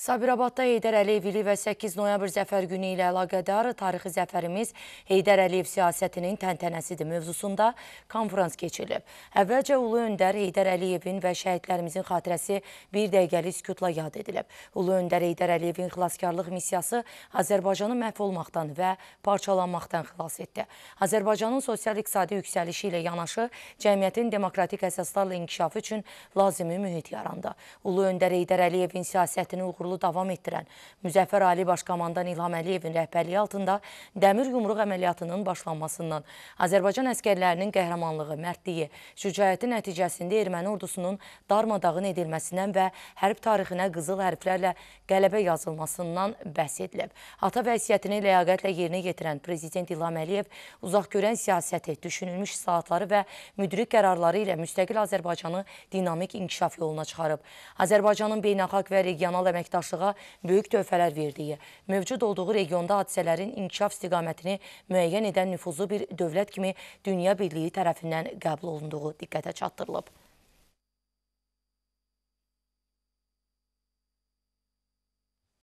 Sabirabadda Heydər Əliyev ili və 8 noyabr zəfər günü ilə əlaqədar tarixi zəfərimiz Heydər Əliyev siyasətinin təntənəsidir mövzusunda konferans keçirilib. Əvvəlcə Ulu Öndər Heydər Əliyevin və şəhidlərimizin xatirəsi bir dəqiqəli sükutla yad edilib. Ulu Öndər Heydər Əliyevin xilaskarlıq missiyası Azərbaycanı məhv olmaqdan və parçalanmaqdan xilas etdi. Azərbaycanın sosial-iqtisadi yüksəlişi ilə yanaşı cəmiyyətin demokratik əsaslarla inkişafı üçün lazımi mühit yarandı. Ulu Öndər Heydər Əliyevin siyasətini uğurlu uğurlu davam etdirən Müzəffər Ali Başkomandan İlham Əliyevin rəhbərliyi altında dəmir yumruq əməliyyatının başlanmasından Azərbaycan əskərlərinin qəhrəmanlığı, mərdliyi, şücayəti nəticəsində erməni ordusunun darmadağın edilməsindən və hərb tarixinə qızıl hərflərlə qələbə yazılmasından bəhs edilib. Ata vəsiyyətini ləyaqətlə yerinə yetirən Prezident İlham Əliyev uzaq görən siyasəti, düşünülmüş saatları və müdrik qərarları ilə müstəqil Azərbaycanı dinamik inkişaf yoluna çıxarıb. Azərbaycanın beynəlxalq və regional əməkdaşlığı əməkdaşlığa böyük tövfələr verdiyi, mövcud olduğu regionda hadisələrin inkişaf istiqamətini müəyyən edən nüfuzlu bir dövlət kimi Dünya Birliyi tərəfindən qəbul olunduğu diqqətə çatdırılıb.